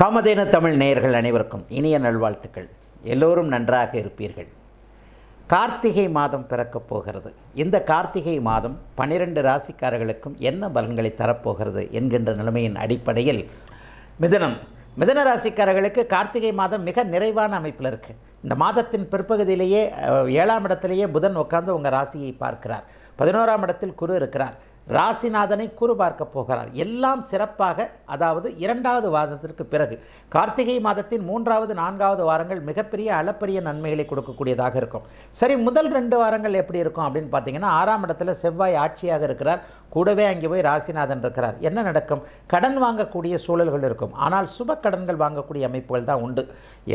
காமதேன தமிழ் நேயர்கள் அனைவருக்கும் இனிய நல்வாழ்த்துக்கள் எல்லோரும் நன்றாக இருப்பீர்கள் கார்த்திகை மாதம் பிறக்கப் போகிறது இந்த கார்த்திகை மாதம் பன்னிரண்டு ராசிக்காரர்களுக்கும் என்ன பலன்களை தரப்போகிறது என்கின்ற நிலைமையின் அடிப்படையில் மிதனம் மிதன ராசிக்காரர்களுக்கு கார்த்திகை மாதம் மிக நிறைவான அமைப்பில் இருக்குது இந்த மாதத்தின் பிற்பகுதியிலேயே ஏழாம் இடத்திலேயே புதன் உட்கார்ந்து உங்கள் ராசியை பார்க்கிறார் பதினோராம் இடத்தில் குரு இருக்கிறார் ராசிநாதனை குறு பார்க்க போகிறார் எல்லாம் சிறப்பாக அதாவது இரண்டாவது வாரத்திற்கு பிறகு கார்த்திகை மாதத்தின் மூன்றாவது நான்காவது வாரங்கள் மிகப்பெரிய அளப்பரிய நன்மைகளை கொடுக்கக்கூடியதாக இருக்கும் சரி முதல் ரெண்டு வாரங்கள் எப்படி இருக்கும் அப்படின்னு பார்த்தீங்கன்னா ஆறாம் இடத்துல செவ்வாய் ஆட்சியாக இருக்கிறார் கூடவே அங்கே போய் ராசிநாதன் இருக்கிறார் என்ன நடக்கும் கடன் வாங்கக்கூடிய சூழல்கள் இருக்கும் ஆனால் சுப கடன்கள் வாங்கக்கூடிய அமைப்புகள் தான் உண்டு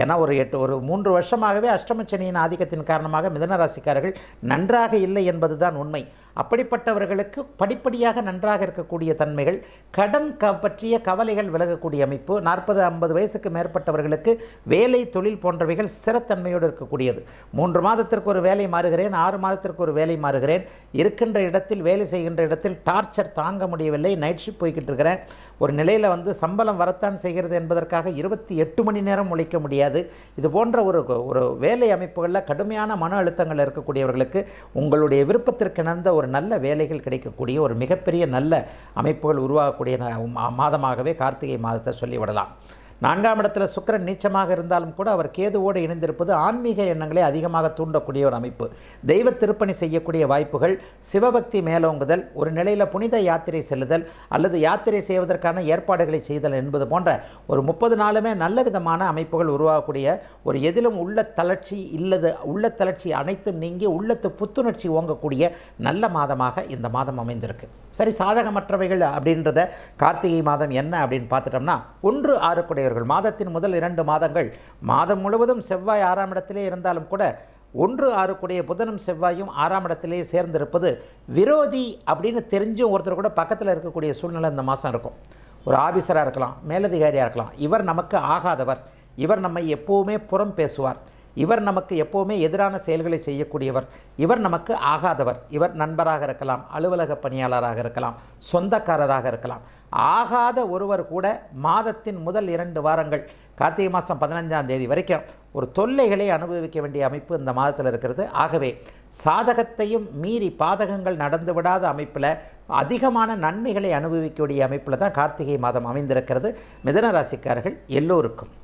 ஏன்னா ஒரு எட்டு ஒரு மூன்று வருஷமாகவே அஷ்டமச்சனியின் ஆதிக்கத்தின் காரணமாக மிதன ராசிக்காரர்கள் நன்றாக இல்லை என்பதுதான் உண்மை அப்படிப்பட்டவர்களுக்கு படிப்படியாக நன்றாக இருக்கக்கூடிய தன்மைகள் கடன் க பற்றிய கவலைகள் விலகக்கூடிய அமைப்பு நாற்பது ஐம்பது வயசுக்கு மேற்பட்டவர்களுக்கு வேலை தொழில் போன்றவைகள் ஸ்திரத்தன்மையோடு இருக்கக்கூடியது மூன்று மாதத்திற்கு ஒரு வேலை மாறுகிறேன் ஆறு மாதத்திற்கு ஒரு வேலை மாறுகிறேன் இருக்கின்ற இடத்தில் வேலை செய்கின்ற இடத்தில் டார்ச்சர் தாங்க முடியவில்லை நைட் ஷிஃப்ட் போய்கிட்டு இருக்கிறேன் ஒரு நிலையில் வந்து சம்பளம் வரத்தான் செய்கிறது என்பதற்காக இருபத்தி எட்டு மணி நேரம் உழைக்க முடியாது இது போன்ற ஒரு ஒரு வேலை அமைப்புகளில் கடுமையான மன அழுத்தங்கள் இருக்கக்கூடியவர்களுக்கு உங்களுடைய விருப்பத்திற்கு நடந்த ஒரு ஒரு நல்ல வேலைகள் கிடைக்கக்கூடிய ஒரு மிகப்பெரிய நல்ல அமைப்புகள் உருவாகக்கூடிய மாதமாகவே கார்த்திகை மாதத்தை சொல்லிவிடலாம் நான்காம் இடத்துல சுக்கரன் நீச்சமாக இருந்தாலும் கூட அவர் கேதுவோடு இணைந்திருப்பது ஆன்மீக எண்ணங்களை அதிகமாக தூண்டக்கூடிய ஒரு அமைப்பு தெய்வ திருப்பணி செய்யக்கூடிய வாய்ப்புகள் சிவபக்தி மேலோங்குதல் ஒரு நிலையில் புனித யாத்திரை செல்லுதல் அல்லது யாத்திரை செய்வதற்கான ஏற்பாடுகளை செய்தல் என்பது போன்ற ஒரு முப்பது நாளுமே நல்ல விதமான அமைப்புகள் உருவாகக்கூடிய ஒரு எதிலும் உள்ள தளர்ச்சி இல்லது உள்ள தளர்ச்சி அனைத்தும் நீங்கி உள்ளத்து புத்துணர்ச்சி ஓங்கக்கூடிய நல்ல மாதமாக இந்த மாதம் அமைந்திருக்கு சரி சாதகமற்றவைகள் அப்படின்றத கார்த்திகை மாதம் என்ன அப்படின்னு பார்த்துட்டோம்னா ஒன்று ஆறுக்குடைய இவர்கள் மாதத்தின் முதல் இரண்டு மாதங்கள் மாதம் முழுவதும் செவ்வாய் ஆறாம் இடத்திலே இருந்தாலும் கூட ஒன்று ஆறுக்குடைய புதனும் செவ்வாயும் ஆறாம் இடத்திலேயே சேர்ந்திருப்பது விரோதி அப்படின்னு தெரிஞ்சும் ஒருத்தர் கூட பக்கத்தில் இருக்கக்கூடிய சூழ்நிலை இந்த மாதம் இருக்கும் ஒரு ஆஃபீஸராக இருக்கலாம் மேலதிகாரியாக இருக்கலாம் இவர் நமக்கு ஆகாதவர் இவர் நம்மை எப்போவுமே புறம் பேசுவார் இவர் நமக்கு எப்போவுமே எதிரான செயல்களை செய்யக்கூடியவர் இவர் நமக்கு ஆகாதவர் இவர் நண்பராக இருக்கலாம் அலுவலக பணியாளராக இருக்கலாம் சொந்தக்காரராக இருக்கலாம் ஆகாத ஒருவர் கூட மாதத்தின் முதல் இரண்டு வாரங்கள் கார்த்திகை மாதம் பதினஞ்சாம் தேதி வரைக்கும் ஒரு தொல்லைகளை அனுபவிக்க வேண்டிய அமைப்பு இந்த மாதத்தில் இருக்கிறது ஆகவே சாதகத்தையும் மீறி பாதகங்கள் நடந்து விடாத அமைப்பில் அதிகமான நன்மைகளை அனுபவிக்கக்கூடிய அமைப்பில் தான் கார்த்திகை மாதம் அமைந்திருக்கிறது மிதன ராசிக்காரர்கள் எல்லோருக்கும்